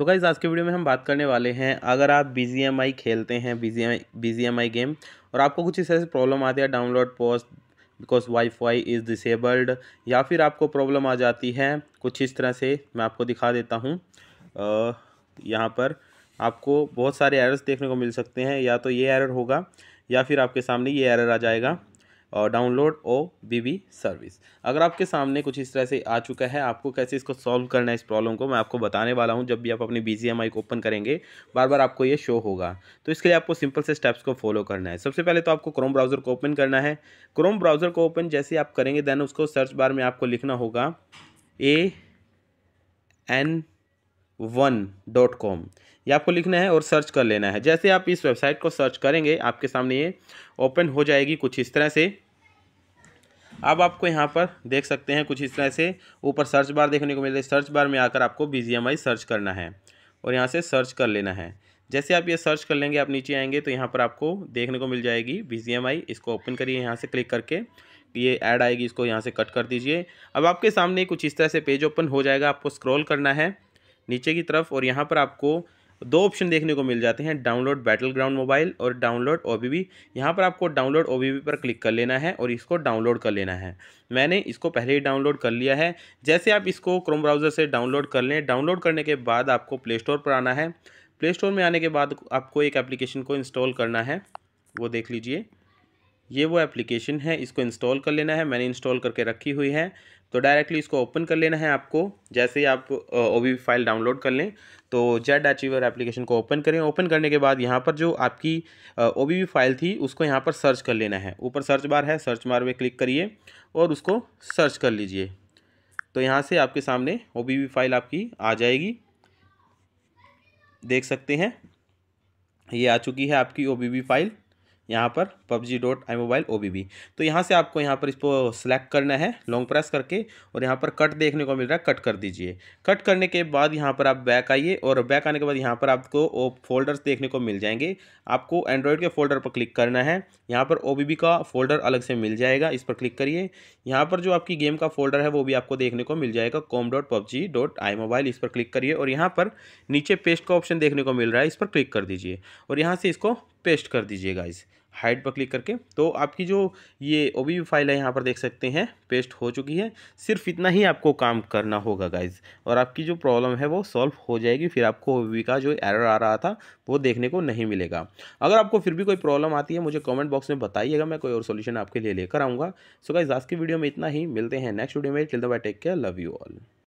so guys आज के video में हम बात करने वाले हैं अगर आप बी खेलते हैं बी जी गेम और आपको कुछ इस तरह से प्रॉब्लम आती है download post because wifi is disabled या फिर आपको प्रॉब्लम आ जाती है कुछ इस तरह से मैं आपको दिखा देता हूँ यहाँ पर आपको बहुत सारे एरर्स देखने को मिल सकते हैं या तो ये एरर होगा या फिर आपके सामने ये एरर आ जाएगा और download O B B service अगर आपके सामने कुछ इस तरह से आ चुका है आपको कैसे इसको सॉल्व करना है इस प्रॉब्लम को मैं आपको बताने वाला हूँ जब भी आप अपनी बी जी एम आई को ओपन करेंगे बार बार आपको ये शो होगा तो इसके लिए आपको सिंपल से स्टेप्स को फॉलो करना है सबसे पहले तो आपको क्रोम ब्राउज़र को ओपन करना है क्रोम ब्राउज़र को ओपन जैसे आप करेंगे देन उसको सर्च बार में आपको लिखना होगा A N one dot com ये आपको लिखना है और सर्च कर लेना है जैसे आप इस वेबसाइट को सर्च करेंगे आपके सामने ये ओपन हो जाएगी कुछ इस तरह से अब आपको यहाँ पर देख सकते हैं कुछ इस तरह से ऊपर सर्च बार देखने को मिलता है सर्च बार में आकर आपको बी सर्च करना है और यहाँ से सर्च कर लेना है जैसे आप ये सर्च कर लेंगे आप नीचे आएंगे तो यहाँ पर आपको देखने को मिल जाएगी बी इसको ओपन करिए यहाँ से क्लिक करके ये ऐड आएगी इसको यहाँ से कट कर दीजिए अब आपके सामने कुछ इस तरह से पेज ओपन हो जाएगा आपको स्क्रॉल करना है नीचे की तरफ और यहाँ पर आपको दो ऑप्शन देखने को मिल जाते हैं डाउनलोड बैटल ग्राउंड मोबाइल और डाउनलोड ओ बी यहाँ पर आपको डाउनलोड ओ बी पर क्लिक कर लेना है और इसको डाउनलोड कर लेना है मैंने इसको पहले ही डाउनलोड कर लिया है जैसे आप इसको क्रोम ब्राउज़र से डाउनलोड कर लें डाउनलोड करने के बाद आपको प्ले स्टोर पर आना है प्ले स्टोर में आने के बाद आपको एक एप्लीकेशन को इंस्टॉल करना है वो देख लीजिए ये वो एप्लीकेशन है इसको इंस्टॉल कर लेना है मैंने इंस्टॉल करके रखी हुई है तो डायरेक्टली इसको ओपन कर लेना है आपको जैसे ही आप ओ फाइल डाउनलोड कर लें तो जेड अचीवर एप्लीकेशन को ओपन करें ओपन करने के बाद यहाँ पर जो आपकी ओ फाइल थी उसको यहाँ पर सर्च कर लेना है ऊपर सर्च बार है सर्च बार में क्लिक करिए और उसको सर्च कर लीजिए तो यहाँ से आपके सामने ओ फाइल आपकी आ जाएगी देख सकते हैं ये आ चुकी है आपकी ओ फाइल यहाँ पर PUBG dot I mobile O तो यहाँ से आपको यहाँ पर इसको सेलेक्ट करना है लॉन्ग प्रेस करके और यहाँ पर कट देखने को मिल रहा है कट कर दीजिए कट करने के बाद यहाँ पर आप बैक आइए और बैक आने के बाद यहाँ पर आपको वो फोल्डर्स देखने को मिल जाएंगे आपको एंड्रॉयड के फोल्डर पर क्लिक करना है यहाँ पर ओ का फोल्डर अलग से मिल जाएगा इस पर क्लिक करिए यहाँ पर जो आपकी गेम का फोल्डर है वो भी आपको देखने को मिल जाएगा com dot PUBG dot I mobile इस पर क्लिक करिए और यहाँ पर नीचे पेस्ट का ऑप्शन देखने को मिल रहा है इस पर क्लिक कर दीजिए और यहाँ से इसको पेस्ट कर दीजिए गाइस हाइड पर क्लिक करके तो आपकी जो ये ओ फाइल है यहाँ पर देख सकते हैं पेस्ट हो चुकी है सिर्फ इतना ही आपको काम करना होगा गाइज और आपकी जो प्रॉब्लम है वो सॉल्व हो जाएगी फिर आपको ओ का जो एरर आ रहा था वो देखने को नहीं मिलेगा अगर आपको फिर भी कोई प्रॉब्लम आती है मुझे कमेंट बॉक्स में बताइएगा मैं कोई और सोल्यूशन आपके लिए लेकर आऊँगा सो गाइज आज की वीडियो में इतना ही मिलते हैं नेक्स्ट वीडियो में till the bye take care love you all